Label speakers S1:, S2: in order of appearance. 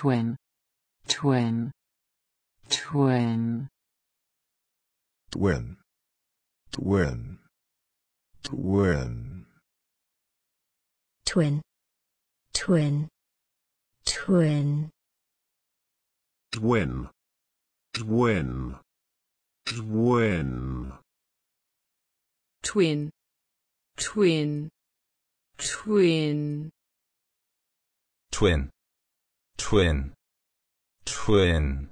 S1: twin twin twin twin twin twin twin twin twin twin twin twin twin twin twin twin twin twin